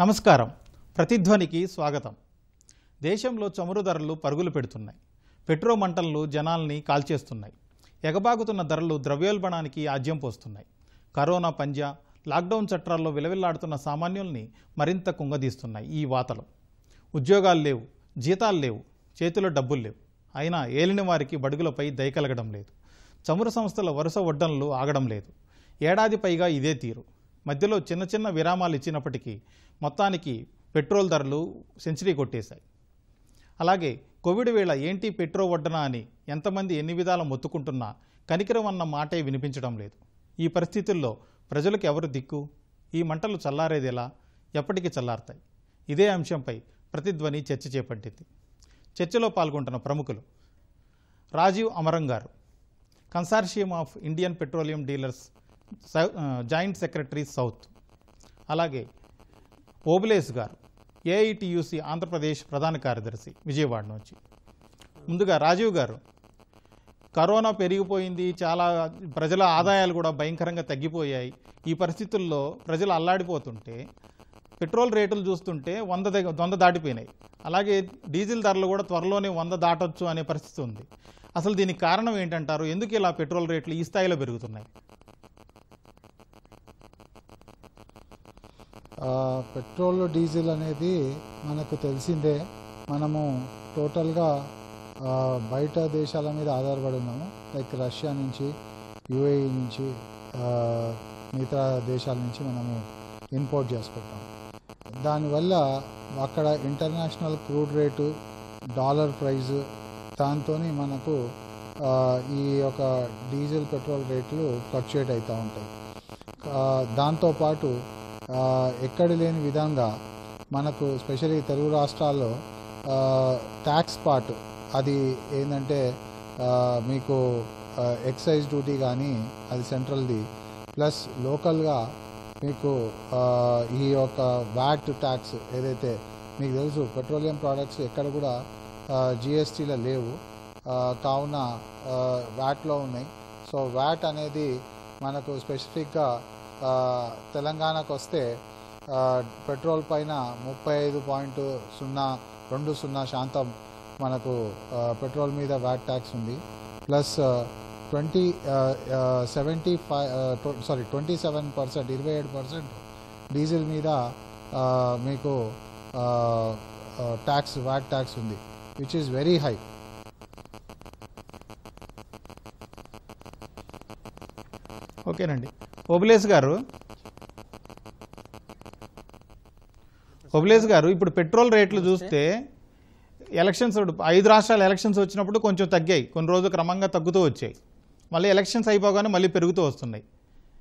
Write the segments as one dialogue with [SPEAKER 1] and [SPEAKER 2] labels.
[SPEAKER 1] నమస్కారం ప్రతిధ్వనికి స్వాగతం దేశంలో చమురు ధరలు పరుగులు పెడుతున్నాయి పెట్రో మంటలు జనాల్ని కాల్చేస్తున్నాయి ఎగబాగుతున్న ధరలు ద్రవ్యోల్బణానికి ఆజ్యం పోస్తున్నాయి కరోనా పంజా లాక్డౌన్ చట్టాల్లో విలవిల్లాడుతున్న సామాన్యుల్ని మరింత కుంగదీస్తున్నాయి ఈ వాతలు ఉద్యోగాలు లేవు జీతాలు లేవు చేతిలో డబ్బులు లేవు అయినా ఏలిన వారికి బడుగులపై దయ కలగడం లేదు చమురు సంస్థల వరుస వడ్డనలు ఆగడం లేదు ఏడాది పైగా ఇదే తీరు మధ్యలో చిన్న చిన్న విరామాలు ఇచ్చినప్పటికీ మొత్తానికి పెట్రోల్ ధరలు సెంచరీ కొట్టేశాయి అలాగే కోవిడ్ వేళ ఏంటి పెట్రో వడ్డన అని ఎంతమంది ఎన్ని విధాల మొత్తుకుంటున్నా కనికరం అన్న మాటే వినిపించడం లేదు ఈ పరిస్థితుల్లో ప్రజలకు ఎవరు దిక్కు ఈ మంటలు చల్లారేది ఎలా ఎప్పటికీ చల్లారుతాయి ఇదే అంశంపై ప్రతిధ్వని చర్చ చేపట్టింది చర్చలో పాల్గొంటున్న ప్రముఖులు రాజీవ్ అమరం గారు consortium of Indian petroleum dealers joint secretary south అలాగే ఓబులేస్ గారు ఏఐటియుసి ఆంధ్రప్రదేశ్ ప్రధాన కార్యదర్శి విజయవాడ నుంచి ముందుగా రాజీవ్ గారు కరోనా పెరిగిపోయింది చాలా ప్రజల ఆదాయాలు కూడా భయంకరంగా తగ్గిపోయాయి ఈ పరిస్థితుల్లో ప్రజలు అల్లాడిపోతుంటే పెట్రోల్ రేట్లు చూస్తుంటే వంద వంద దాటిపోయినాయి అలాగే డీజిల్ ధరలు కూడా త్వరలోనే వంద దాటవచ్చు అనే పరిస్థితి ఉంది అసలు దీనికి కారణం ఏంటంటారు ఎందుకు ఇలా పెట్రోల్ రేట్లు ఈ స్థాయిలో పెరుగుతున్నాయి
[SPEAKER 2] పెట్రోల్ డీజిల్ అనేది మనకు తెలిసిందే మనము టోటల్గా బయట దేశాల మీద ఆధారపడి ఉన్నాము లైక్ రష్యా నుంచి యుఏఈ నుంచి మిగతా దేశాల నుంచి మనము ఇంపోర్ట్ చేసుకుంటాం దానివల్ల అక్కడ international crude rate dollar price దాంతో మనకు ఈ యొక్క డీజిల్ పెట్రోల్ రేట్లు ఫ్లక్చుయేట్ అవుతూ ఉంటాయి దాంతోపాటు ఎక్కడ లేని విధంగా మనకు స్పెషల్లీ తెలుగు రాష్ట్రాల్లో ట్యాక్స్ పార్ట్ అది ఏంటంటే మీకు ఎక్సైజ్ డ్యూటీ కానీ అది సెంట్రల్ది ప్లస్ లోకల్గా మీకు ఈ యొక్క వ్యాట్ ట్యాక్స్ ఏదైతే మీకు తెలుసు పెట్రోలియం ప్రోడక్ట్స్ ఎక్కడ కూడా జిఎస్టీలో లేవు కావున వ్యాట్లో ఉన్నాయి సో వ్యాట్ అనేది మనకు స్పెసిఫిక్గా తెలంగాణకు వస్తే పెట్రోల్ పైన ముప్పై ఐదు పాయింట్ సున్నా రెండు సున్నా శాతం మనకు పెట్రోల్ మీద వ్యాట్ ట్యాక్స్ ఉంది plus twenty seventy five sorry twenty seven percent ఇరవై ఏడు పర్సెంట్ డీజిల్ మీద మీకు ట్యాక్స్ వ్యాట్ ట్యాక్స్ ఉంది విచ్ ఈస్ వెరీ హై ఓకేనండి ఓబులేస్
[SPEAKER 1] గారు ఓబులేస్ గారు ఇప్పుడు పెట్రోల్ రేట్లు చూస్తే ఎలక్షన్స్ ఐదు రాష్ట్రాల ఎలక్షన్స్ వచ్చినప్పుడు కొంచెం తగ్గాయి కొన్ని రోజులు క్రమంగా తగ్గుతూ వచ్చాయి మళ్ళీ ఎలక్షన్స్ అయిపోగానే మళ్ళీ పెరుగుతూ వస్తున్నాయి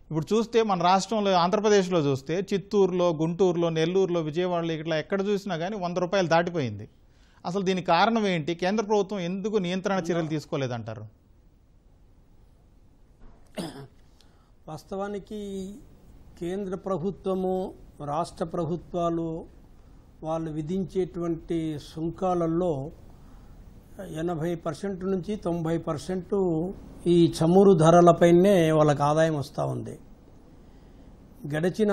[SPEAKER 1] ఇప్పుడు చూస్తే మన రాష్ట్రంలో ఆంధ్రప్రదేశ్లో చూస్తే చిత్తూరులో గుంటూరులో నెల్లూరులో విజయవాడలో ఇట్లా ఎక్కడ చూసినా కానీ వంద రూపాయలు దాటిపోయింది అసలు దీని కారణం ఏంటి కేంద్ర ప్రభుత్వం ఎందుకు నియంత్రణ చర్యలు తీసుకోలేదంటారు
[SPEAKER 3] వాస్తవానికి కేంద్ర ప్రభుత్వము రాష్ట్ర ప్రభుత్వాలు వాళ్ళు విధించేటువంటి సుంకాలలో ఎనభై పర్సెంట్ నుంచి తొంభై పర్సెంట్ ఈ చమురు ధరలపైనే వాళ్ళకి ఆదాయం వస్తూ ఉంది గడిచిన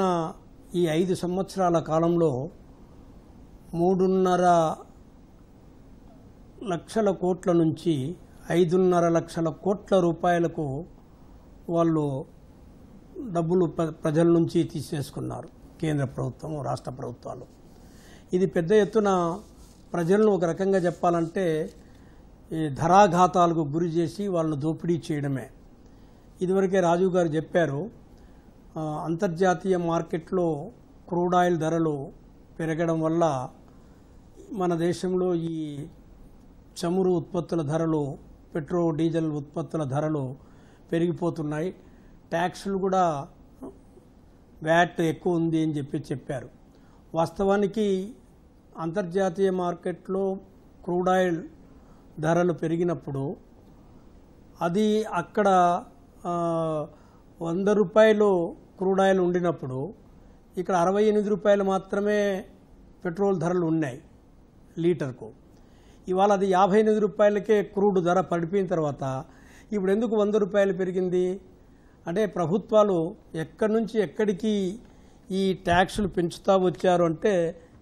[SPEAKER 3] ఈ ఐదు సంవత్సరాల కాలంలో మూడున్నర లక్షల కోట్ల నుంచి ఐదున్నర లక్షల కోట్ల రూపాయలకు వాళ్ళు డబ్బులు ప్రజల నుంచి తీసేసుకున్నారు కేంద్ర ప్రభుత్వం రాష్ట్ర ప్రభుత్వాలు ఇది పెద్ద ఎత్తున ప్రజలను ఒక రకంగా చెప్పాలంటే ఈ ధరాఘాతాలకు గురి చేసి వాళ్ళను దోపిడీ చేయడమే ఇదివరకే రాజీవ్ గారు చెప్పారు అంతర్జాతీయ మార్కెట్లో క్రూడ్ ఆయిల్ ధరలు పెరగడం వల్ల మన దేశంలో ఈ చమురు ఉత్పత్తుల ధరలు పెట్రో డీజిల్ ఉత్పత్తుల ధరలు పెరిగిపోతున్నాయి ట్యాక్స్లు కూడా వ్యాట్ ఎక్కువ ఉంది అని చెప్పి చెప్పారు వాస్తవానికి అంతర్జాతీయ మార్కెట్లో క్రూడ్ ఆయిల్ ధరలు పెరిగినప్పుడు అది అక్కడ వంద రూపాయలు క్రూడ్ ఆయిల్ ఉండినప్పుడు ఇక్కడ అరవై ఎనిమిది రూపాయలు మాత్రమే పెట్రోల్ ధరలు ఉన్నాయి లీటర్కు ఇవాళ అది యాభై ఎనిమిది రూపాయలకే క్రూడ్ ధర పడిపోయిన తర్వాత ఇప్పుడు ఎందుకు వంద రూపాయలు పెరిగింది అంటే ప్రభుత్వాలు ఎక్కడి నుంచి ఎక్కడికి ఈ ట్యాక్సులు పెంచుతూ వచ్చారు అంటే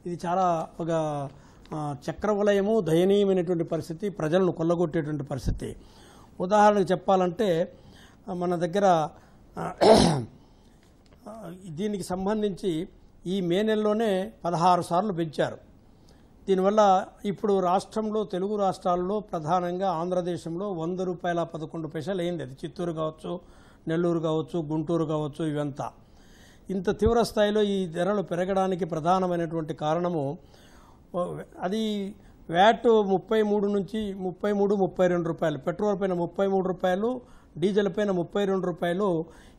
[SPEAKER 3] ఇది చాలా ఒక చక్రవలయము దయనీయమైనటువంటి పరిస్థితి ప్రజలను కొల్లగొట్టేటువంటి పరిస్థితి ఉదాహరణకు చెప్పాలంటే మన దగ్గర దీనికి సంబంధించి ఈ మే నెలలోనే పదహారు సార్లు పెంచారు దీనివల్ల ఇప్పుడు రాష్ట్రంలో తెలుగు రాష్ట్రాల్లో ప్రధానంగా ఆంధ్రదేశంలో వంద రూపాయల పదకొండు పైసలు అయింది అది చిత్తూరు కావచ్చు నెల్లూరు కావచ్చు గుంటూరు కావచ్చు ఇవంతా ఇంత తీవ్ర స్థాయిలో ఈ ధరలు పెరగడానికి ప్రధానమైనటువంటి కారణము అది వ్యాట్ ముప్పై మూడు నుంచి ముప్పై మూడు ముప్పై రెండు రూపాయలు పెట్రోల్ పైన ముప్పై మూడు రూపాయలు డీజిల్ పైన ముప్పై రెండు రూపాయలు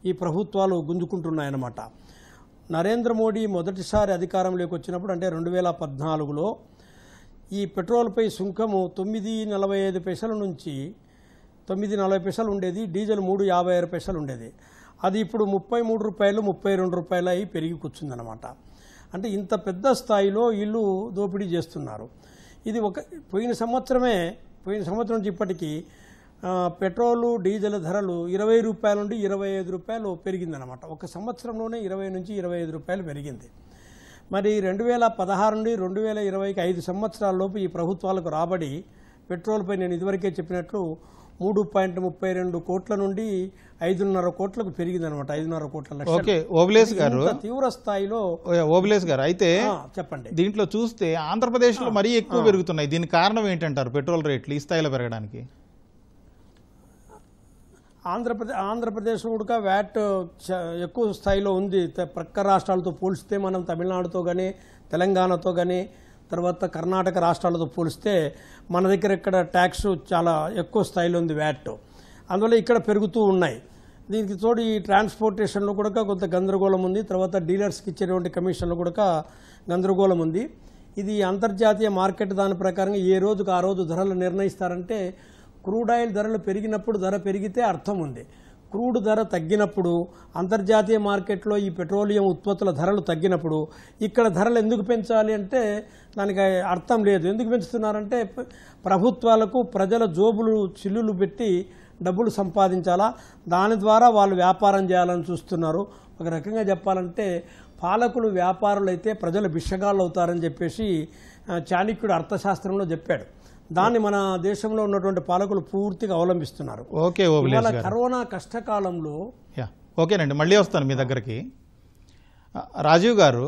[SPEAKER 3] ఈ ప్రభుత్వాలు గుంజుకుంటున్నాయన్నమాట నరేంద్ర మోడీ మొదటిసారి అధికారంలోకి వచ్చినప్పుడు అంటే రెండు వేల పద్నాలుగులో ఈ పెట్రోల్పై సుంకము తొమ్మిది నలభై ఐదు పైసల నుంచి తొమ్మిది నలభై పైసలు ఉండేది డీజిల్ మూడు యాభై ఆరు పైసలు ఉండేది అది ఇప్పుడు ముప్పై మూడు రూపాయలు ముప్పై రెండు రూపాయలు అయి పెరిగి కూర్చుందనమాట అంటే ఇంత పెద్ద స్థాయిలో ఇల్లు దోపిడీ చేస్తున్నారు ఇది ఒక పోయిన సంవత్సరమే పోయిన సంవత్సరం నుంచి ఇప్పటికీ పెట్రోలు డీజిల్ ధరలు ఇరవై రూపాయల నుండి ఇరవై ఐదు రూపాయలు పెరిగిందనమాట ఒక సంవత్సరంలోనే ఇరవై నుంచి ఇరవై ఐదు రూపాయలు పెరిగింది మరి రెండు వేల పదహారు నుండి రెండు వేల ఇరవైకి ఐదు సంవత్సరాల లోపు ఈ ప్రభుత్వాలకు రాబడి పెట్రోల్పై నేను ఇదివరకే చెప్పినట్లు మూడు పాయింట్ ముప్పై రెండు కోట్ల నుండి ఐదున్నర కోట్లకు పెరిగింది అనమాట ఐదున్నర కోట్ల ఓకే ఓబిలేస్ గారు తీవ్ర స్థాయిలో
[SPEAKER 1] ఓబిలేస్ గారు అయితే చెప్పండి దీంట్లో చూస్తే ఆంధ్రప్రదేశ్లో మరీ ఎక్కువ పెరుగుతున్నాయి దీని కారణం ఏంటంటారు పెట్రోల్ రేట్లు ఈ స్థాయిలో పెరగడానికి
[SPEAKER 3] ఆంధ్రప్రదేశ్ ఆంధ్రప్రదేశ్ కూడా వ్యాట్ ఎక్కువ స్థాయిలో ఉంది ప్రక్క రాష్ట్రాలతో పోల్స్తే మనం తమిళనాడుతో కానీ తెలంగాణతో కానీ తర్వాత కర్ణాటక రాష్ట్రాలతో పోలిస్తే మన దగ్గర ఇక్కడ ట్యాక్స్ చాలా ఎక్కువ స్థాయిలో ఉంది వ్యాట్ అందువల్ల ఇక్కడ పెరుగుతూ ఉన్నాయి దీనికి తోడు ఈ ట్రాన్స్పోర్టేషన్లో కూడా కొంత గందరగోళం ఉంది తర్వాత డీలర్స్కి ఇచ్చేటువంటి కమిషన్లో కూడా గందరగోళం ఉంది ఇది అంతర్జాతీయ మార్కెట్ దాని ప్రకారంగా ఏ రోజుకు ఆ రోజు ధరలు నిర్ణయిస్తారంటే క్రూడ్ ఆయిల్ ధరలు పెరిగినప్పుడు ధర పెరిగితే అర్థం ఉంది క్రూడ్ ధర తగ్గినప్పుడు అంతర్జాతీయ మార్కెట్లో ఈ పెట్రోలియం ఉత్పత్తుల ధరలు తగ్గినప్పుడు ఇక్కడ ధరలు ఎందుకు పెంచాలి అంటే దానికి అర్థం లేదు ఎందుకు పెంచుతున్నారంటే ప్రభుత్వాలకు ప్రజల జోబులు చిల్లులు పెట్టి డబ్బులు సంపాదించాలా దాని ద్వారా వాళ్ళు వ్యాపారం చేయాలని చూస్తున్నారు ఒక రకంగా చెప్పాలంటే పాలకులు వ్యాపారులు అయితే ప్రజలు బిషగాళ్ళు అవుతారని చెప్పేసి చాణక్యుడు అర్థశాస్త్రంలో చెప్పాడు దాన్ని మన దేశంలో ఉన్నటువంటి పాలకులు పూర్తిగా అవలంబిస్తున్నారు
[SPEAKER 1] ఓకే ఇవాళ
[SPEAKER 3] కరోనా కష్టకాలంలో
[SPEAKER 1] ఓకేనండి మళ్ళీ వస్తాను మీ దగ్గరికి రాజీవ్ గారు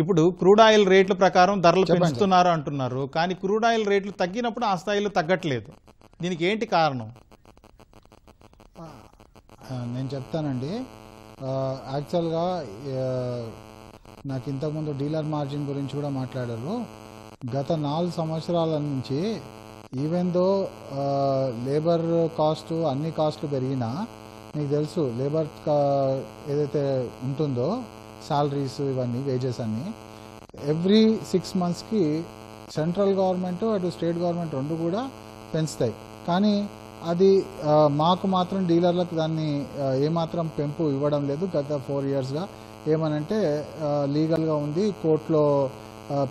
[SPEAKER 1] ఇప్పుడు క్రూడ్ ఆయిల్ రేట్ల ప్రకారం ధరలు పెంచుతున్నారు అంటున్నారు కానీ క్రూడ్ ఆయిల్ రేట్లు తగ్గినప్పుడు ఆ స్థాయిలో తగ్గట్లేదు దీనికి ఏంటి కారణం
[SPEAKER 2] నేను చెప్తానండి యాక్చువల్గా నాకు ఇంతకుముందు డీలర్ మార్జిన్ గురించి కూడా మాట్లాడారు గత నాలుగు సంవత్సరాల నుంచి ఈవెన్ దో లేబర్ కాస్ట్ అన్ని కాస్ట్లు పెరిగినా నీకు తెలుసు లేబర్ ఏదైతే ఉంటుందో శాలరీస్ ఇవన్నీ వేజెస్ అన్నీ ఎవ్రీ సిక్స్ మంత్స్కి సెంట్రల్ గవర్నమెంట్ అటు స్టేట్ గవర్నమెంట్ రెండు కూడా పెంచుతాయి కానీ అది మాకు మాత్రం డీలర్లకు దాన్ని ఏమాత్రం పెంపు ఇవ్వడం లేదు గత ఫోర్ ఇయర్స్గా ఏమనంటే లీగల్గా ఉంది కోర్టులో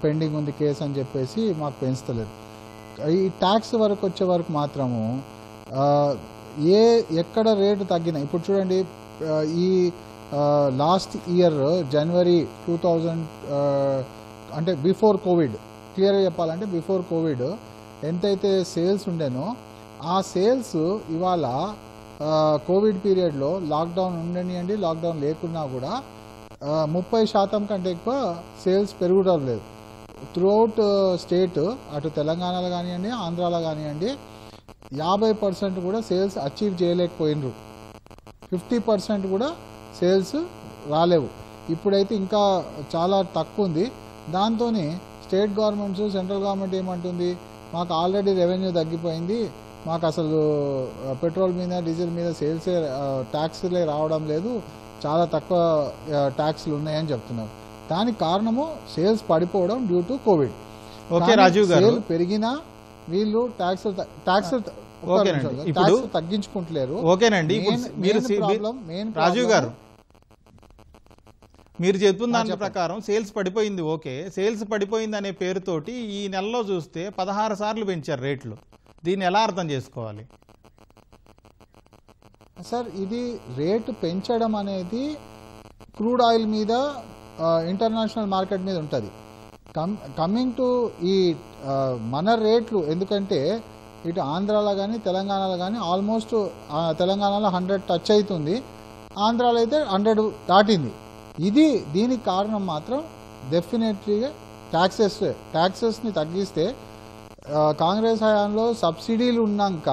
[SPEAKER 2] పెండింగ్ ఉంది కేసు అని చెప్పేసి మాకు పెంచుతలేదు ఈ ట్యాక్స్ వరకు వచ్చే వరకు మాత్రము ఏ ఎక్కడ రేటు తగ్గినా ఇప్పుడు చూడండి ఈ last year January two thousand అంటే బిఫోర్ కోవిడ్ క్లియర్గా చెప్పాలంటే బిఫోర్ కోవిడ్ ఎంతైతే సేల్స్ ఉండేనో ఆ సేల్స్ ఇవాళ కోవిడ్ పీరియడ్లో లాక్డౌన్ ఉండనియండి లాక్డౌన్ లేకున్నా కూడా ముప్పై శాతం కంటే ఎక్కువ సేల్స్ పెరుగుటం లేదు త్రూఅవుట్ స్టేట్ అటు తెలంగాణలో కానివ్వండి ఆంధ్రాలో కానివ్వండి యాభై పర్సెంట్ కూడా సేల్స్ అచీవ్ చేయలేకపోయినరు ఫిఫ్టీ పర్సెంట్ కూడా సేల్స్ రాలేవు ఇప్పుడైతే ఇంకా చాలా తక్కువ ఉంది దాంతో స్టేట్ గవర్నమెంట్స్ సెంట్రల్ గవర్నమెంట్ ఏమంటుంది మాకు ఆల్రెడీ రెవెన్యూ తగ్గిపోయింది మాకు అసలు పెట్రోల్ మీద డీజిల్ మీద సేల్సే ట్యాక్స్లే రావడం లేదు చాలా తక్కువ ట్యాక్స్లు ఉన్నాయని చెప్తున్నారు దానికి కారణము సేల్స్ పడిపోవడం due to covid okay Rajiv గారు పెరిగినా వీళ్ళు ట్యాక్స్ ట్యాక్స్ ఇప్పుడు తగ్గించుకుంటలేరు ఓకేనండి మీరు రాజీవ్ గారు
[SPEAKER 1] మీరు చెప్తున్న దాని ప్రకారం సేల్స్ పడిపోయింది ఓకే సేల్స్ పడిపోయింది అనే పేరుతోటి ఈ నెలలో చూస్తే పదహారు సార్లు పెంచారు రేట్లు దీన్ని ఎలా అర్థం చేసుకోవాలి
[SPEAKER 2] సార్ ఇది రేటు పెంచడం అనేది క్రూడ్ ఆయిల్ మీద ఇంటర్నేషనల్ మార్కెట్ మీద ఉంటుంది కమ్ కమింగ్ టు ఈ మన రేట్లు ఎందుకంటే ఇటు ఆంధ్రాలో కానీ తెలంగాణలో కానీ ఆల్మోస్ట్ తెలంగాణలో హండ్రెడ్ టచ్ అవుతుంది ఆంధ్రాలో అయితే హండ్రెడ్ దాటింది ఇది దీనికి కారణం మాత్రం డెఫినెట్లీగా ట్యాక్సెస్ ట్యాక్సెస్ని తగ్గిస్తే కాంగ్రెస్ హయాంలో సబ్సిడీలు ఉన్నాక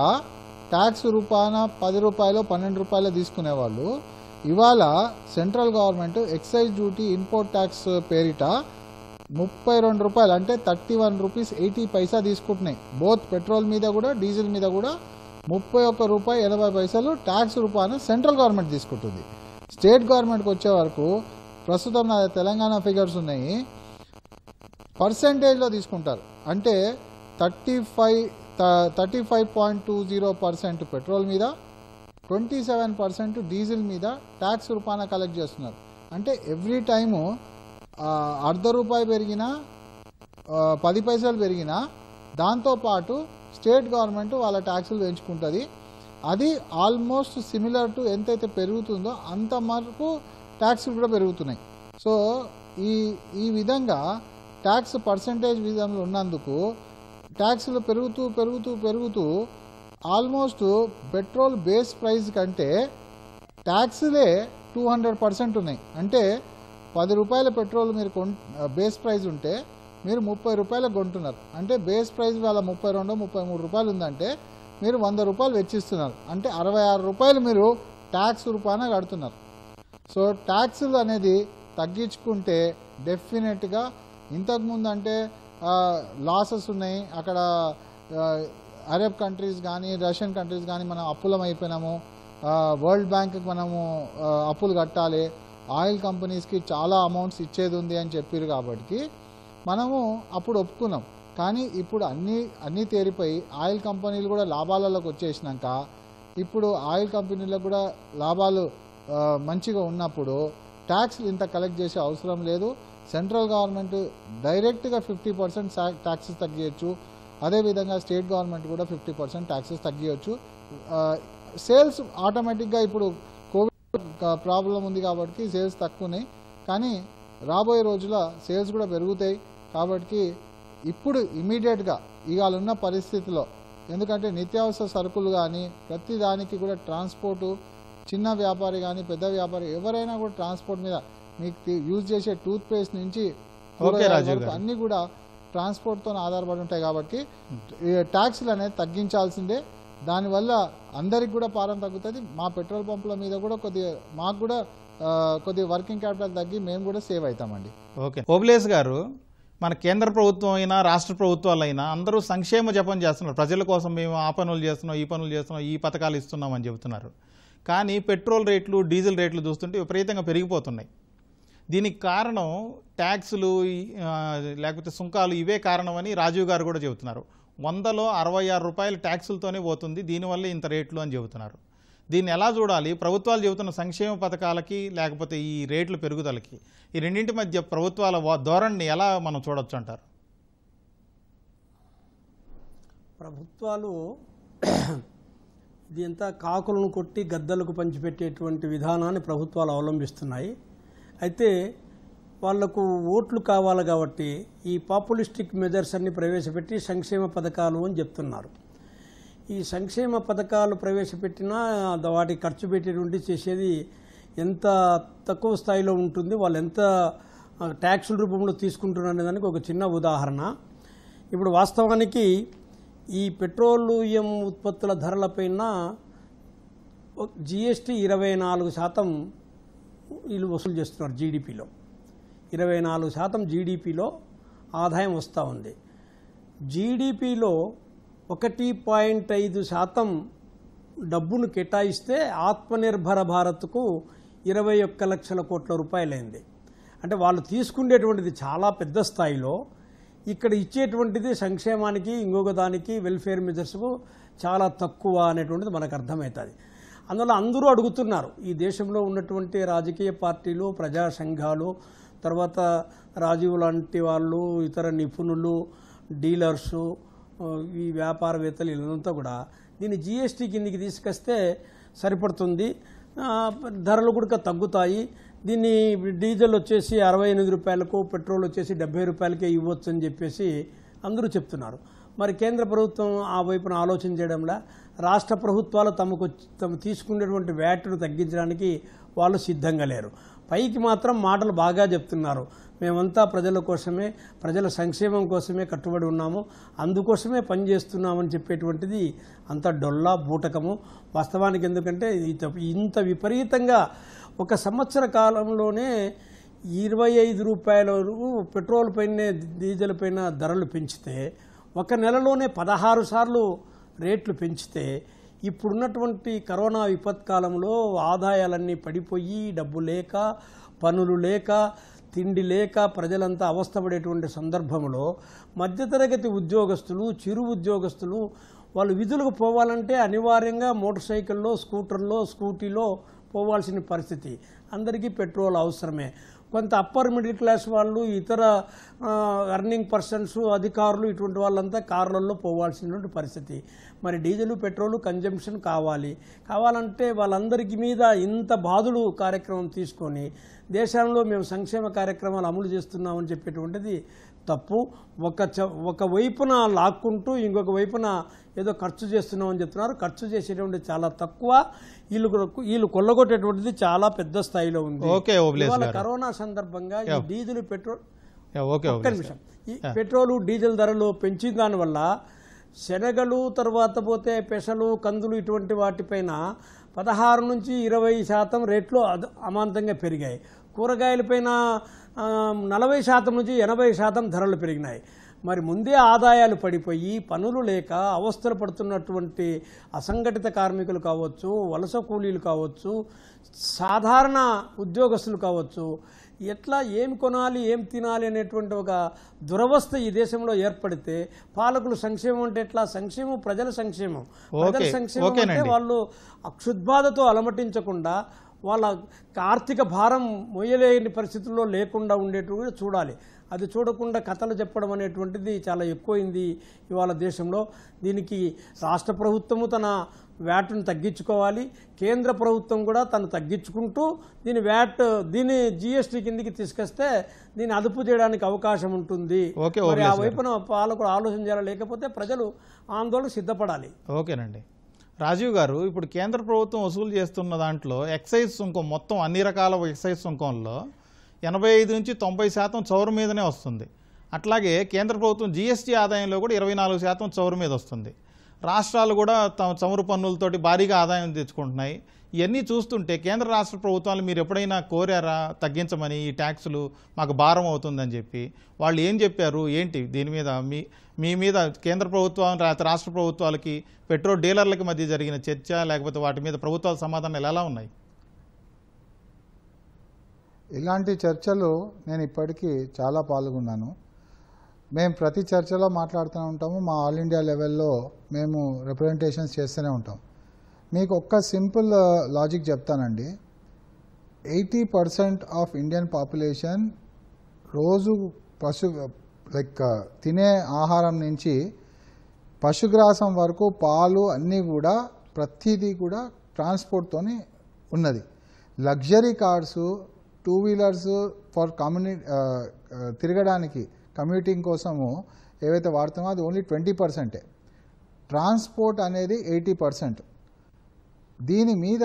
[SPEAKER 2] ట్యాక్స్ రూపాన పది రూపాయలు పన్నెండు రూపాయలు తీసుకునేవాళ్ళు ఇవాళ central government excise duty import tax పేరిట ముప్పై రెండు రూపాయలు అంటే thirty one rupees eighty paisa తీసుకుంటున్నాయి బోత్ పెట్రోల్ మీద కూడా డీజిల్ మీద కూడా ముప్పై ఒక్క రూపాయి ఎనభై పైసలు ట్యాక్స్ రూపాయలు సెంట్రల్ గవర్నమెంట్ తీసుకుంటుంది స్టేట్ గవర్నమెంట్కి వచ్చే వరకు ప్రస్తుతం నా తెలంగాణ ఫిగర్స్ ఉన్నాయి పర్సంటేజ్లో తీసుకుంటారు అంటే thirty five thirty five point two zero percent petrol మీద ట్వంటీ సెవెన్ పర్సెంట్ డీజిల్ మీద ట్యాక్స్ రూపాన కలెక్ట్ చేస్తున్నారు అంటే ఎవ్రీ టైము అర్ధ రూపాయి పెరిగినా పది పైసలు పెరిగినా దాంతోపాటు స్టేట్ గవర్నమెంట్ వాళ్ళ ట్యాక్సులు పెంచుకుంటుంది అది ఆల్మోస్ట్ సిమిలర్ టు ఎంతైతే పెరుగుతుందో అంత మరకు ట్యాక్సులు కూడా పెరుగుతున్నాయి సో ఈ ఈ విధంగా ట్యాక్స్ పర్సంటేజ్ విధంలో ఉన్నందుకు ట్యాక్సులు పెరుగుతూ పెరుగుతూ పెరుగుతూ ఆల్మోస్ట్ పెట్రోల్ బేస్ ప్రైస్ కంటే ట్యాక్సులే టూ హండ్రెడ్ పర్సెంట్ ఉన్నాయి అంటే పది రూపాయల పెట్రోల్ మీరు కొన్ బేస్ ప్రైస్ ఉంటే మీరు ముప్పై రూపాయలకు కొంటున్నారు అంటే బేస్ ప్రైస్ వేళ ముప్పై రెండు ముప్పై మూడు రూపాయలు ఉందంటే మీరు వంద రూపాయలు వెచ్చిస్తున్నారు అంటే అరవై ఆరు రూపాయలు మీరు ట్యాక్స్ రూపాయన కడుతున్నారు సో ట్యాక్సులు అనేది తగ్గించుకుంటే డెఫినెట్గా ఇంతకుముందు అంటే లాసెస్ ఉన్నాయి అక్కడ అరబ్ కంట్రీస్ కానీ రష్యన్ కంట్రీస్ కానీ మనం అప్పులం అయిపోయినాము వరల్డ్ బ్యాంక్కి మనము అప్పులు కట్టాలి ఆయిల్ కంపెనీస్కి చాలా అమౌంట్స్ ఇచ్చేది ఉంది అని చెప్పారు కాబట్టి మనము అప్పుడు ఒప్పుకున్నాం కానీ ఇప్పుడు అన్నీ అన్నీ తేరిపోయి ఆయిల్ కంపెనీలు కూడా లాభాలలోకి వచ్చేసినాక ఇప్పుడు ఆయిల్ కంపెనీలకు కూడా లాభాలు మంచిగా ఉన్నప్పుడు ట్యాక్స్ ఇంత కలెక్ట్ చేసే అవసరం లేదు సెంట్రల్ గవర్నమెంట్ డైరెక్ట్గా ఫిఫ్టీ పర్సెంట్ ట్యాక్సెస్ తగ్గించచ్చు అదేవిధంగా స్టేట్ గవర్నమెంట్ కూడా ఫిఫ్టీ పర్సెంట్ ట్యాక్సెస్ తగ్గించచ్చు సేల్స్ ఆటోమేటిక్గా ఇప్పుడు కోవిడ్ ప్రాబ్లం ఉంది కాబట్టి సేల్స్ తక్కువనే కానీ రాబోయే రోజుల సేల్స్ కూడా పెరుగుతాయి కాబట్టి ఇప్పుడు ఇమీడియట్గా ఇవాళ ఉన్న పరిస్థితిలో ఎందుకంటే నిత్యావసర సరుకులు కానీ ప్రతి దానికి కూడా ట్రాన్స్పోర్టు చిన్న వ్యాపారి కానీ పెద్ద వ్యాపారి ఎవరైనా కూడా ట్రాన్స్పోర్ట్ మీద మీకు యూజ్ చేసే టూత్ పేస్ట్ నుంచి అన్నీ కూడా తో ఆధారపడి ఉంటాయి కాబట్టి hmm. ట్యాక్స్లు అనేది తగ్గించాల్సిందే దానివల్ల అందరికి కూడా పారం తగ్గుతుంది మా పెట్రోల్ పంపుల మీద కూడా కొద్దిగా మాకు కూడా కొద్ది వర్కింగ్ క్యాపిటల్ తగ్గి మేము కూడా సేవ్ అవుతామండి
[SPEAKER 1] ఓకే ఓబ్లేస్ గారు మన కేంద్ర ప్రభుత్వం అయినా రాష్ట్ర ప్రభుత్వాలైనా అందరూ సంక్షేమ జపం చేస్తున్నారు ప్రజల కోసం మేము ఆ పనులు చేస్తున్నాం ఈ పనులు చేస్తున్నాం ఈ పథకాలు ఇస్తున్నాం అని చెబుతున్నారు కానీ పెట్రోల్ రేట్లు డీజిల్ రేట్లు చూస్తుంటే విపరీతంగా పెరిగిపోతున్నాయి దీనికి కారణం ట్యాక్సులు లేకపోతే సుంకాలు ఇవే కారణమని రాజీవ్ గారు కూడా చెబుతున్నారు వందలో అరవై ఆరు రూపాయలు ట్యాక్సులతోనే పోతుంది దీనివల్ల ఇంత రేట్లు అని చెబుతున్నారు దీన్ని ఎలా చూడాలి ప్రభుత్వాలు చెబుతున్న సంక్షేమ పథకాలకి లేకపోతే ఈ రేట్లు పెరుగుదలకి ఈ రెండింటి మధ్య ప్రభుత్వాల ధోరణిని ఎలా మనం చూడొచ్చు అంటారు
[SPEAKER 3] ప్రభుత్వాలు ఇది ఎంత కాకులను కొట్టి గద్దలకు పంచిపెట్టేటువంటి విధానాన్ని ప్రభుత్వాలు అవలంబిస్తున్నాయి అయితే వాళ్లకు ఓట్లు కావాలి కాబట్టి ఈ పాపులిస్టిక్ మెజర్స్ అన్ని ప్రవేశపెట్టి సంక్షేమ పథకాలు అని చెప్తున్నారు ఈ సంక్షేమ పథకాలు ప్రవేశపెట్టినా వాటి ఖర్చు పెట్టేటువంటి చేసేది ఎంత తక్కువ స్థాయిలో ఉంటుంది వాళ్ళు ఎంత ట్యాక్సుల రూపంలో తీసుకుంటున్నారనే దానికి ఒక చిన్న ఉదాహరణ ఇప్పుడు వాస్తవానికి ఈ పెట్రోలియం ఉత్పత్తుల ధరలపైన జిఎస్టీ ఇరవై నాలుగు శాతం వీళ్ళు వసూలు చేస్తున్నారు జీడిపిలో ఇరవై నాలుగు శాతం జీడిపిలో ఆదాయం వస్తూ ఉంది జీడిపిలో ఒకటి పాయింట్ ఐదు శాతం డబ్బును కేటాయిస్తే ఆత్మనిర్భర భారత్కు ఇరవై ఒక్క లక్షల కోట్ల రూపాయలైంది అంటే వాళ్ళు తీసుకునేటువంటిది చాలా పెద్ద స్థాయిలో ఇక్కడ ఇచ్చేటువంటిది సంక్షేమానికి ఇంకొక దానికి వెల్ఫేర్ మెజర్స్కు చాలా తక్కువ అనేటువంటిది మనకు అర్థమవుతుంది అందువల్ల అందరూ అడుగుతున్నారు ఈ దేశంలో ఉన్నటువంటి రాజకీయ పార్టీలు ప్రజా సంఘాలు తర్వాత రాజీవ్ లాంటి వాళ్ళు ఇతర నిపుణులు డీలర్సు ఈ వ్యాపారవేత్తలు వీళ్ళంతా కూడా దీన్ని జిఎస్టీ కిందికి తీసుకొస్తే సరిపడుతుంది ధరలు కూడా తగ్గుతాయి దీన్ని డీజిల్ వచ్చేసి అరవై ఎనిమిది రూపాయలకు పెట్రోల్ వచ్చేసి డెబ్బై రూపాయలకే ఇవ్వచ్చు అని చెప్పేసి అందరూ చెప్తున్నారు మరి కేంద్ర ప్రభుత్వం ఆ వైపున ఆలోచన చేయడంలా రాష్ట్ర ప్రభుత్వాలు తమకు తమ తీసుకునేటువంటి వ్యాట్ను తగ్గించడానికి వాళ్ళు సిద్ధంగా లేరు పైకి మాత్రం మాటలు బాగా చెప్తున్నారు మేమంతా ప్రజల కోసమే ప్రజల సంక్షేమం కోసమే కట్టుబడి ఉన్నాము అందుకోసమే పనిచేస్తున్నామని చెప్పేటువంటిది అంత డొల్లా బూటకము వాస్తవానికి ఎందుకంటే ఇంత విపరీతంగా ఒక సంవత్సర కాలంలోనే ఇరవై ఐదు రూపాయలు పెట్రోల్ పైన డీజిల్ పైన ధరలు పెంచితే ఒక నెలలోనే పదహారు సార్లు రేట్లు పెంచితే ఇప్పుడున్నటువంటి కరోనా విపత్కాలంలో ఆదాయాలన్నీ పడిపోయి డబ్బు లేక పనులు లేక తిండి లేక ప్రజలంతా అవస్థపడేటువంటి సందర్భంలో మధ్యతరగతి ఉద్యోగస్తులు చిరు ఉద్యోగస్తులు వాళ్ళు విధులకు పోవాలంటే అనివార్యంగా మోటార్ సైకిల్లో స్కూటర్లో స్కూటీలో పోవాల్సిన పరిస్థితి అందరికీ పెట్రోల్ అవసరమే కొంత అప్పర్ మిడిల్ క్లాస్ వాళ్ళు ఇతర ఎర్నింగ్ పర్సన్స్ అధికారులు ఇటువంటి వాళ్ళంతా కార్లలో పోవాల్సినటువంటి పరిస్థితి మరి డీజిల్ పెట్రోల్ కన్జంప్షన్ కావాలి కావాలంటే వాళ్ళందరికీ మీద ఇంత బాధుడు కార్యక్రమం తీసుకొని దేశంలో మేము సంక్షేమ కార్యక్రమాలు అమలు చేస్తున్నామని చెప్పేటువంటిది తప్పు ఒక చ ఒక వైపున లాక్కుంటూ ఇంకొక వైపున ఏదో ఖర్చు చేస్తున్నామని చెప్తున్నారు ఖర్చు చేసేటువంటి చాలా తక్కువ వీళ్ళు వీళ్ళు కొల్లగొట్టేటువంటిది చాలా పెద్ద స్థాయిలో ఉంది కరోనా సందర్భంగా ఈ డీజిల్ పెట్రోల్ ఒక్క ఈ పెట్రోలు డీజిల్ ధరలు పెంచిన దానివల్ల శనగలు తర్వాత పోతే పెసలు కందులు ఇటువంటి వాటిపైన పదహారు నుంచి ఇరవై శాతం రేట్లు అమాంతంగా పెరిగాయి కూరగాయలపైన నలభై శాతం నుంచి ఎనభై శాతం ధరలు పెరిగినాయి మరి ముందే ఆదాయాలు పడిపోయి పనులు లేక అవస్థలు పడుతున్నటువంటి అసంఘటిత కార్మికులు కావచ్చు వలస కూలీలు కావచ్చు సాధారణ ఉద్యోగస్తులు కావచ్చు ఎట్లా ఏం కొనాలి ఏం తినాలి అనేటువంటి ఒక దురవస్థ ఈ దేశంలో ఏర్పడితే పాలకులు సంక్షేమం అంటే ఎట్లా సంక్షేమం ప్రజల సంక్షేమం ప్రజల సంక్షేమం అంటే వాళ్ళు అక్షుద్బాధతో అలమటించకుండా వాళ్ళ ఆర్థిక భారం మొయ్యలేని పరిస్థితుల్లో లేకుండా ఉండేటువంటి చూడాలి అది చూడకుండా కథలు చెప్పడం అనేటువంటిది చాలా ఎక్కువైంది ఇవాళ దేశంలో దీనికి రాష్ట్ర ప్రభుత్వము తన వ్యాట్ను తగ్గించుకోవాలి కేంద్ర ప్రభుత్వం కూడా తను తగ్గించుకుంటూ దీని వ్యాట్ దీని జిఎస్టీ కిందికి తీసుకొస్తే దీన్ని అదుపు చేయడానికి అవకాశం ఉంటుంది మరి ఆ వైపున పాలకుడు ఆలోచన చేయాలి లేకపోతే ప్రజలు ఆందోళన సిద్ధపడాలి
[SPEAKER 1] ఓకేనండి రాజీవ్ గారు ఇప్పుడు కేంద్ర ప్రభుత్వం వసూలు చేస్తున్న దాంట్లో ఎక్సైజ్ సుంకం మొత్తం అన్ని రకాల ఎక్సైజ్ సుంకంలో ఎనభై ఐదు నుంచి తొంభై శాతం చౌరు మీదనే వస్తుంది అట్లాగే కేంద్ర ప్రభుత్వం జీఎస్టీ ఆదాయంలో కూడా ఇరవై నాలుగు శాతం చౌరు మీద వస్తుంది రాష్ట్రాలు కూడా తమ చమురు పన్నులతోటి భారీగా ఆదాయం తెచ్చుకుంటున్నాయి ఇవన్నీ చూస్తుంటే కేంద్ర రాష్ట్ర ప్రభుత్వాలు మీరు ఎప్పుడైనా కోరారా తగ్గించమని ఈ ట్యాక్సులు మాకు భారం అవుతుందని చెప్పి వాళ్ళు ఏం చెప్పారు ఏంటి దీని మీద మీ మీ మీద కేంద్ర ప్రభుత్వం రాష్ట్ర ప్రభుత్వాలకి పెట్రోల్ డీలర్లకి మధ్య జరిగిన చర్చ లేకపోతే వాటి మీద ప్రభుత్వాల సమాధానాలు ఎలా ఉన్నాయి
[SPEAKER 2] ఇలాంటి చర్చలు నేను ఇప్పటికీ చాలా పాల్గొన్నాను మేము ప్రతి చర్చలో మాట్లాడుతూనే ఉంటాము మా ఆల్ ఇండియా లెవెల్లో మేము రిప్రజెంటేషన్స్ చేస్తూనే ఉంటాం మీకు ఒక్క సింపుల్ లాజిక్ చెప్తానండి eighty percent of Indian population రోజు పశు లైక్ తినే ఆహారం నుంచి పశుగ్రాసం వరకు పాలు అన్నీ కూడా ప్రతిదీ కూడా ట్రాన్స్పోర్ట్తోనే ఉన్నది luxury cars two wheelers for కమ్యూని తిరగడానికి కమ్యూటింగ్ కోసము ఏవైతే వాడుతున్నామో అది ఓన్లీ ట్వంటీ పర్సెంటే ట్రాన్స్పోర్ట్ అనేది ఎయిటీ పర్సెంట్ దీని మీద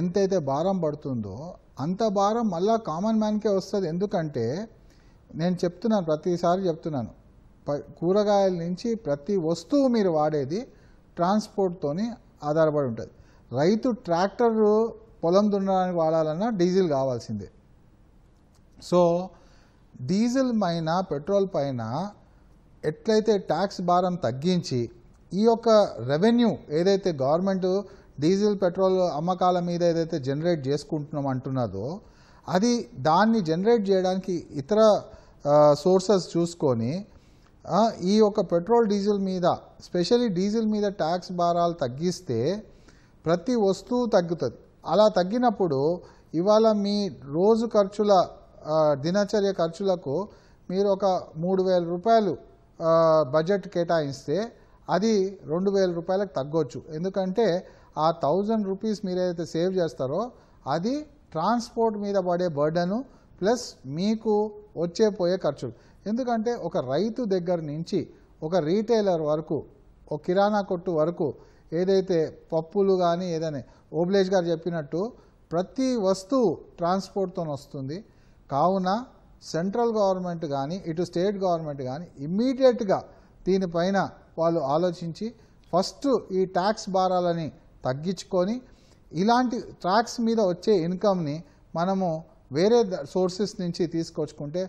[SPEAKER 2] ఎంతైతే భారం పడుతుందో అంత భారం మళ్ళీ కామన్ మ్యాన్కే వస్తుంది ఎందుకంటే నేను చెప్తున్నాను ప్రతిసారి చెప్తున్నాను కూరగాయల నుంచి ప్రతి వస్తువు మీరు వాడేది ట్రాన్స్పోర్ట్తో ఆధారపడి ఉంటుంది రైతు ట్రాక్టర్ పొలం దున్నడానికి వాడాలన్నా డీజిల్ కావాల్సిందే సో డీజిల్ పైన పెట్రోల్ పైన ఎట్లయితే ట్యాక్స్ భారం తగ్గించి ఈ యొక్క రెవెన్యూ ఏదైతే గవర్నమెంట్ డీజిల్ పెట్రోల్ అమ్మకాల మీద ఏదైతే జనరేట్ చేసుకుంటున్నాం అంటున్నదో అది దాన్ని జనరేట్ చేయడానికి ఇతర సోర్సెస్ చూసుకొని ఈ యొక్క పెట్రోల్ డీజిల్ మీద స్పెషల్లీ డీజిల్ మీద ట్యాక్స్ భారాలు తగ్గిస్తే ప్రతి వస్తువు తగ్గుతుంది అలా తగ్గినప్పుడు ఇవాళ మీ రోజు ఖర్చుల దినచర్య ఖర్చులకు మీరు ఒక మూడు వేల రూపాయలు బడ్జెట్ కేటాయిస్తే అది రెండు వేల రూపాయలకు తగ్గొచ్చు ఎందుకంటే ఆ థౌజండ్ రూపీస్ మీరు ఏదైతే సేవ్ చేస్తారో అది ట్రాన్స్పోర్ట్ మీద పడే బర్డను ప్లస్ మీకు వచ్చే పోయే ఖర్చులు ఎందుకంటే ఒక రైతు దగ్గర నుంచి ఒక రీటైలర్ వరకు ఒక కిరాణా కొట్టు వరకు ఏదైతే పప్పులు కానీ ఏదైనా ఓబ్లేజ్ గారు చెప్పినట్టు ప్రతి వస్తువు ట్రాన్స్పోర్ట్తో వస్తుంది కావున సెంట్రల్ గవర్నమెంట్ కానీ ఇటు స్టేట్ గవర్నమెంట్ కానీ ఇమ్మీడియట్గా దీనిపైన వాళ్ళు ఆలోచించి ఫస్ట్ ఈ ట్యాక్స్ భారాలని తగ్గించుకొని ఇలాంటి ట్యాక్స్ మీద వచ్చే ఇన్కమ్ని మనము వేరే సోర్సెస్ నుంచి తీసుకొచ్చుకుంటే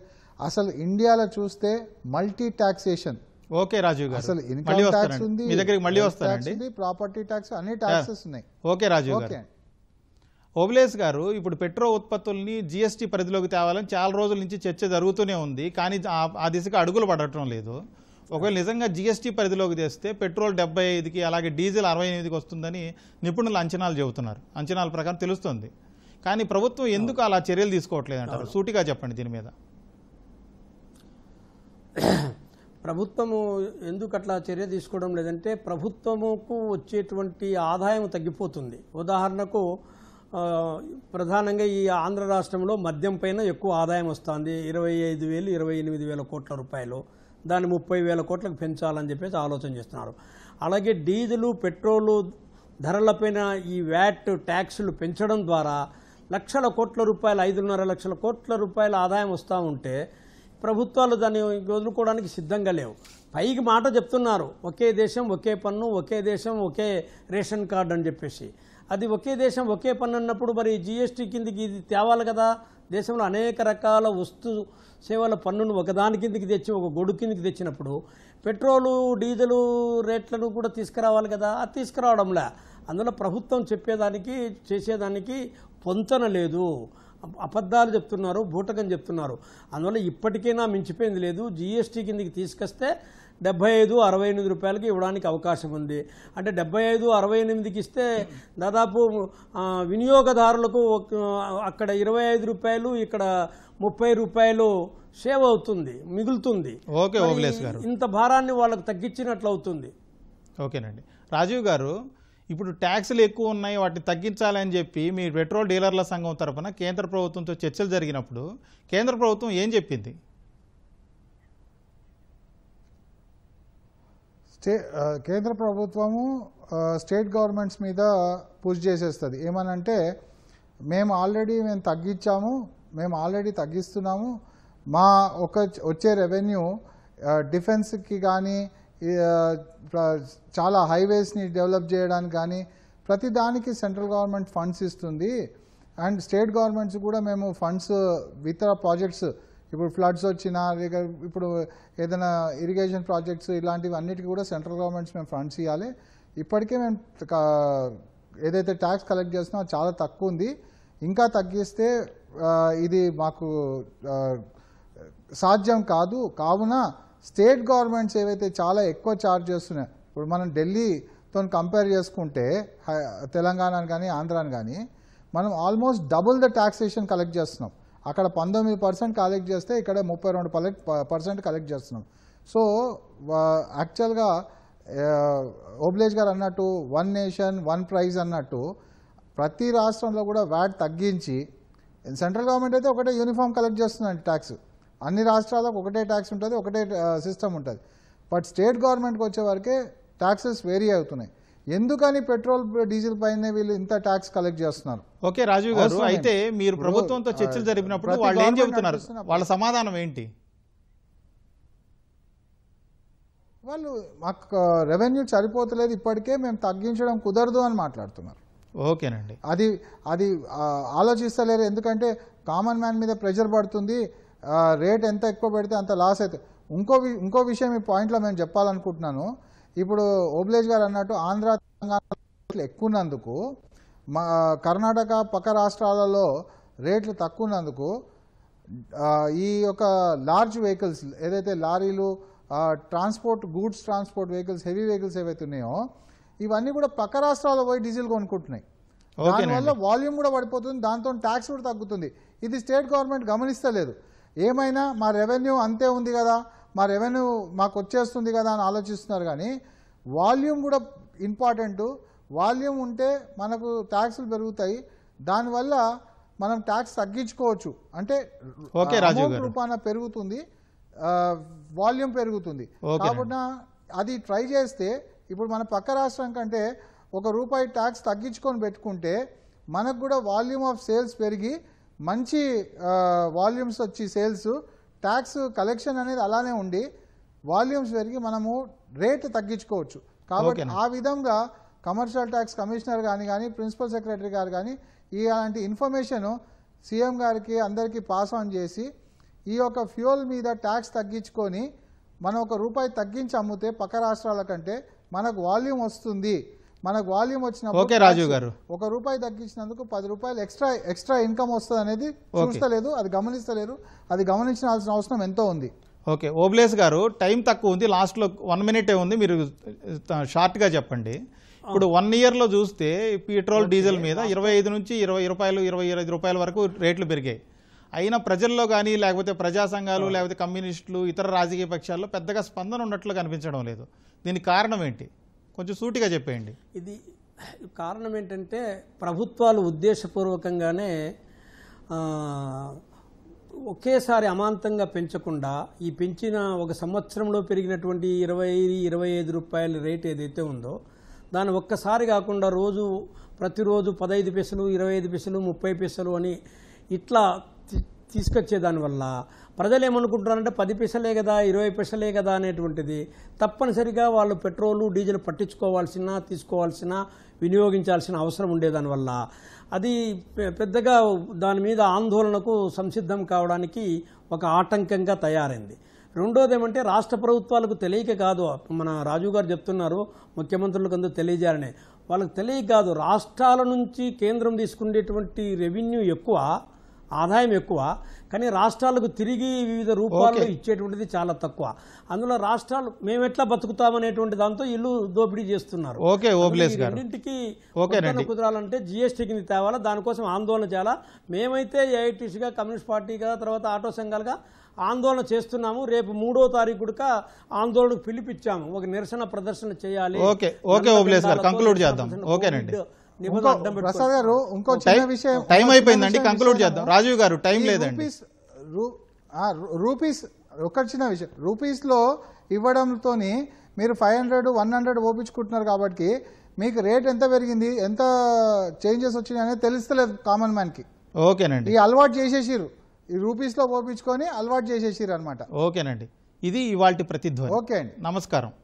[SPEAKER 2] అసలు ఇండియాలో చూస్తే మల్టీ టాక్సేషన్ ఓకే రాజీవ్ గారు అసలు ఇన్కమ్ ట్యాక్స్ ఉంది మీ దగ్గరికి మళ్ళీ వస్తానండి ప్రాపర్టీ ట్యాక్స్ అన్ని ట్యాక్సెస్ ఉన్నాయి ఓకే రాజీవ్ గారు
[SPEAKER 1] ఓబులేస్ గారు ఇప్పుడు పెట్రో ఉత్పత్తుల్ని జిఎస్టీ పరిధిలోకి తేవాలని చాలా రోజుల నుంచి చర్చ జరుగుతూనే ఉంది కానీ ఆ దిశగా అడుగులు పడటం లేదు ఒకవేళ నిజంగా జిఎస్టీ పరిధిలోకి తెస్తే పెట్రోల్ డెబ్బై ఐదుకి అలాగే డీజిల్ అరవై ఎనిమిదికి వస్తుందని నిపుణులు అంచనాలు చెబుతున్నారు అంచనాల ప్రకారం తెలుస్తుంది కానీ ప్రభుత్వం ఎందుకు అలా చర్యలు తీసుకోవట్లేదు అంటారు సూటిగా
[SPEAKER 3] చెప్పండి దీని మీద ప్రభుత్వము ఎందుకు అట్లా చర్య తీసుకోవడం లేదంటే ప్రభుత్వముకు వచ్చేటువంటి ఆదాయం తగ్గిపోతుంది ఉదాహరణకు ప్రధానంగా ఈ ఆంధ్ర రాష్ట్రంలో మద్యం పైన ఎక్కువ ఆదాయం వస్తుంది ఇరవై ఐదు వేలు ఇరవై ఎనిమిది వేల కోట్ల రూపాయలు దాన్ని ముప్పై వేల కోట్లకు పెంచాలని చెప్పేసి ఆలోచన చేస్తున్నారు అలాగే డీజిలు పెట్రోలు ధరలపైన ఈ వ్యాట్ ట్యాక్సులు పెంచడం ద్వారా లక్షల కోట్ల రూపాయలు ఐదున్నర లక్షల కోట్ల రూపాయల ఆదాయం వస్తూ ఉంటే ప్రభుత్వాలు దాన్ని వదులుకోవడానికి సిద్ధంగా లేవు పైకి మాట చెప్తున్నారు ఒకే దేశం ఒకే పన్ను ఒకే దేశం ఒకే రేషన్ కార్డు అని చెప్పేసి అది ఒకే దేశం ఒకే పన్ను అన్నప్పుడు మరి జీఎస్టీ కిందికి ఇది తేవాలి కదా దేశంలో అనేక రకాల వస్తు సేవల పన్నును ఒకదాని కిందికి తెచ్చి ఒక గొడు కిందికి తెచ్చినప్పుడు పెట్రోలు డీజిలు రేట్లను కూడా తీసుకురావాలి కదా అది తీసుకురావడంలా అందులో ప్రభుత్వం చెప్పేదానికి చేసేదానికి పొంతన లేదు అబద్ధాలు చెప్తున్నారు బూటకం చెప్తున్నారు అందువల్ల ఇప్పటికైనా మించిపోయింది లేదు జిఎస్టీ కిందకి తీసుకొస్తే డెబ్బై ఐదు అరవై ఎనిమిది రూపాయలకి ఇవ్వడానికి అవకాశం ఉంది అంటే డెబ్బై ఐదు అరవై ఎనిమిదికి ఇస్తే దాదాపు వినియోగదారులకు అక్కడ ఇరవై ఐదు రూపాయలు ఇక్కడ ముప్పై రూపాయలు సేవ్ అవుతుంది మిగులుతుంది ఓకే గారు ఇంత భారాన్ని వాళ్ళకు తగ్గించినట్లు అవుతుంది ఓకేనండి రాజీవ్ గారు ఇప్పుడు ట్యాక్సులు ఎక్కువ ఉన్నాయి
[SPEAKER 1] వాటిని తగ్గించాలని చెప్పి మీ పెట్రోల్ డీలర్ల సంఘం తరఫున కేంద్ర ప్రభుత్వంతో చర్చలు జరిగినప్పుడు కేంద్ర ప్రభుత్వం ఏం చెప్పింది
[SPEAKER 2] స్టే కేంద్ర ప్రభుత్వము స్టేట్ గవర్నమెంట్స్ మీద పుష్ చేసేస్తుంది ఏమనంటే మేము ఆల్రెడీ మేము తగ్గించాము మేము ఆల్రెడీ తగ్గిస్తున్నాము మా ఒక వచ్చే రెవెన్యూ డిఫెన్స్కి కానీ చాలా హైవేస్ని డెవలప్ చేయడానికి కానీ ప్రతి దానికి సెంట్రల్ గవర్నమెంట్ ఫండ్స్ ఇస్తుంది అండ్ స్టేట్ గవర్నమెంట్స్ కూడా మేము ఫండ్స్ ఇతర ప్రాజెక్ట్స్ ఇప్పుడు ఫ్లడ్స్ వచ్చినా ఇప్పుడు ఏదైనా ఇరిగేషన్ ప్రాజెక్ట్స్ ఇలాంటివి అన్నిటికీ కూడా సెంట్రల్ గవర్నమెంట్స్ మేము ఫండ్స్ ఇవ్వాలి ఇప్పటికే మేము ఏదైతే ట్యాక్స్ కలెక్ట్ చేస్తున్నా చాలా తక్కువ ఉంది ఇంకా తగ్గిస్తే ఇది మాకు సాధ్యం కాదు కావున స్టేట్ గవర్నమెంట్స్ ఏవైతే చాలా ఎక్కువ ఛార్జ్ చేస్తున్నాయి ఇప్పుడు మనం ఢిల్లీతో కంపేర్ చేసుకుంటే తెలంగాణ కానీ ఆంధ్రాని కానీ మనం almost double the taxation collect చేస్తున్నాం అక్కడ పంతొమ్మిది పర్సెంట్ కలెక్ట్ చేస్తే ఇక్కడ ముప్పై రెండు పర్సెంట్ కలెక్ట్ చేస్తున్నాం సో యాక్చువల్గా ఓబ్లేజ్ గారు అన్నట్టు వన్ నేషన్ వన్ ప్రైజ్ అన్నట్టు ప్రతి రాష్ట్రంలో కూడా వ్యాట్ తగ్గించి సెంట్రల్ గవర్నమెంట్ అయితే ఒకటే యూనిఫామ్ కలెక్ట్ చేస్తుందండి ట్యాక్స్ అన్ని రాష్ట్రాలకు ఒకటే ట్యాక్స్ ఉంటుంది ఒకటే సిస్టమ్ ఉంటుంది బట్ స్టేట్ గవర్నమెంట్కి వచ్చేవరకే ట్యాక్సెస్ వేరీ అవుతున్నాయి ఎందుకని పెట్రోల్ డీజిల్ పైన వీళ్ళు ఇంత ట్యాక్స్ కలెక్ట్ చేస్తున్నారు ఓకే రాజీవ్ గారు అయితే మీరు ప్రభుత్వంతో చర్చలు జరిపినప్పుడు వాళ్ళు ఏం చెబుతున్నారు వాళ్ళ సమాధానం ఏంటి వాళ్ళు మాకు రెవెన్యూ సరిపోతలేదు ఇప్పటికే మేము తగ్గించడం కుదరదు అని మాట్లాడుతున్నారు ఓకేనండి అది అది ఆలోచిస్తలేరు ఎందుకంటే కామన్ మ్యాన్ మీద ప్రెషర్ పడుతుంది రేట్ ఎంత ఎక్కువ పెడితే అంత లాస్ అవుతుంది ఇంకో ఇంకో విషయం ఈ పాయింట్లో మేము చెప్పాలనుకుంటున్నాను ఇప్పుడు ఓబ్లేజ్ గారు అన్నట్టు ఆంధ్ర తెలంగాణ ఎక్కువ ఉన్నందుకు మా కర్ణాటక పక్క రాష్ట్రాలలో రేట్లు తక్కువ ఉన్నందుకు ఈ యొక్క లార్జ్ వెహికల్స్ ఏదైతే లారీలు transport goods transport vehicles heavy vehicles ఏవైతే ఉన్నాయో ఇవన్నీ కూడా పక్క రాష్ట్రాల్లో పోయి డీజిల్ కొనుక్కుంటున్నాయి దానివల్ల వాల్యూమ్ కూడా పడిపోతుంది దాంతో ట్యాక్స్ కూడా తగ్గుతుంది ఇది స్టేట్ గవర్నమెంట్ గమనిస్తలేదు ఏమైనా మా రెవెన్యూ అంతే ఉంది కదా మా రెవెన్యూ మాకు వచ్చేస్తుంది కదా అని ఆలోచిస్తున్నారు కానీ వాల్యూమ్ కూడా ఇంపార్టెంటు వాల్యూమ్ ఉంటే మనకు ట్యాక్స్లు పెరుగుతాయి దానివల్ల మనం ట్యాక్స్ తగ్గించుకోవచ్చు అంటే రూపాన పెరుగుతుంది వాల్యూమ్ పెరుగుతుంది కాబట్టి అది ట్రై చేస్తే ఇప్పుడు మన పక్క రాష్ట్రం కంటే ఒక రూపాయి ట్యాక్స్ తగ్గించుకొని పెట్టుకుంటే మనకు కూడా వాల్యూమ్ ఆఫ్ సేల్స్ పెరిగి మంచి వాల్యూమ్స్ వచ్చి సేల్స్ ట్యాక్స్ కలెక్షన్ అనేది అలానే ఉండి వాల్యూమ్స్ పెరిగి మనము రేట్ తగ్గించుకోవచ్చు కాబట్టి ఆ విధంగా కమర్షియల్ ట్యాక్స్ కమిషనర్ కానీ కానీ ప్రిన్సిపల్ సెక్రటరీ గారు కానీ ఇలాంటి ఇన్ఫర్మేషన్ సీఎం గారికి అందరికీ పాస్ ఆన్ చేసి ఈ యొక్క ఫ్యూయల్ మీద ట్యాక్స్ తగ్గించుకొని మనం ఒక రూపాయి తగ్గించి అమ్మితే పక్క రాష్ట్రాల కంటే మనకు వాల్యూమ్ వస్తుంది మనకు వాల్యూమ్ వచ్చినప్పుడు ఓకే రాజు గారు ఒక రూపాయి తగ్గించినందుకు పది రూపాయలు ఎక్స్ట్రా ఎక్స్ట్రా ఇన్కమ్ వస్తుంది అనేది చూస్తలేదు అది గమనిస్తలేరు అది గమనించాల్సిన అవసరం ఎంతో ఉంది
[SPEAKER 1] ఓకే ఓబ్లేస్ గారు టైం తక్కువ ఉంది లాస్ట్లో వన్ మినిటే ఉంది మీరు షార్ట్గా చెప్పండి ఇప్పుడు వన్ ఇయర్లో చూస్తే పెట్రోల్ డీజిల్ మీద ఇరవై ఐదు నుంచి ఇరవై రూపాయలు ఇరవై ఇరవై రూపాయల వరకు రేట్లు పెరిగాయి అయినా ప్రజల్లో కానీ లేకపోతే ప్రజా సంఘాలు లేకపోతే కమ్యూనిస్టులు ఇతర రాజకీయ పక్షాల్లో పెద్దగా స్పందన ఉన్నట్లు కనిపించడం లేదు
[SPEAKER 3] దీనికి కారణం ఏంటి కొంచెం సూటిగా చెప్పేయండి ఇది కారణం ఏంటంటే ప్రభుత్వాలు ఉద్దేశపూర్వకంగానే ఒకేసారి అమాంతంగా పెంచకుండా ఈ పెంచిన ఒక సంవత్సరంలో పెరిగినటువంటి ఇరవై ఇరవై ఐదు రూపాయల రేట్ ఏదైతే ఉందో దాన్ని ఒక్కసారి కాకుండా రోజు ప్రతిరోజు పదహైదు పైసలు ఇరవై ఐదు పైసలు ముప్పై పైసలు అని ఇట్లా దానివల్ల ప్రజలు ఏమనుకుంటున్నారంటే పది పైసలే కదా ఇరవై పైసలే కదా అనేటువంటిది తప్పనిసరిగా వాళ్ళు పెట్రోలు డీజిల్ పట్టించుకోవాల్సిన తీసుకోవాల్సిన వినియోగించాల్సిన అవసరం ఉండేదానివల్ల అది పెద్దగా దాని మీద ఆందోళనకు సంసిద్ధం కావడానికి ఒక ఆటంకంగా తయారైంది రెండోది ఏమంటే రాష్ట్ర ప్రభుత్వాలకు తెలియక కాదు మన రాజు గారు చెప్తున్నారు ముఖ్యమంత్రులకు అందరూ తెలియజేయాలని వాళ్ళకి తెలియక కాదు రాష్ట్రాల నుంచి కేంద్రం తీసుకునేటువంటి రెవెన్యూ ఎక్కువ ఆదాయం ఎక్కువ కానీ రాష్ట్రాలకు తిరిగి వివిధ రూపాల్లో ఇచ్చేటువంటిది చాలా తక్కువ అందులో రాష్ట్రాలు మేము ఎట్లా బతుకుతామనేటువంటి దాంతో ఇల్లు దోపిడీ చేస్తున్నారు ఓకే గారు కుదరాలంటే జిఎస్టీ కింద తేవాలా దానికోసం ఆందోళన చాలా మేమైతే ఏఐటీసీగా కమ్యూనిస్ట్ పార్టీగా తర్వాత ఆటో సంఘాలుగా ఆందోళన చేస్తున్నాము రేపు మూడో తారీఖు కూడా ఆందోళనకు పిలిపించాము ఒక నిరసన ప్రదర్శన చేయాలి ఓకే ఓకే ఓబ్లేస్ గారు కంక్లూడ్ చేద్దాం ఓకేనండి గారు ఇంకో చిన్న విషయం టైం అయిపోయిందండి కంక్లూడ్ చేద్దాం
[SPEAKER 1] రాజీవ్ గారు టైం లేదండి
[SPEAKER 2] రూపీస్ ఒక చిన్న విషయం రూపీస్లో ఇవ్వడంతో మీరు ఫైవ్ హండ్రెడ్ వన్ హండ్రెడ్ ఓపించుకుంటున్నారు కాబట్టి మీకు రేట్ ఎంత పెరిగింది ఎంత చేంజెస్ వచ్చినాయి అనేది తెలుస్తలేదు కామన్ మ్యాన్కి ఓకేనండి ఈ అలవాటు చేసేసిరు ఈ రూపీస్లో ఓపించుకొని అలవాటు చేసేసిరు అనమాట
[SPEAKER 1] ఓకేనండి ఇది ఇవాళ ప్రతిధ్వని ఓకే అండి నమస్కారం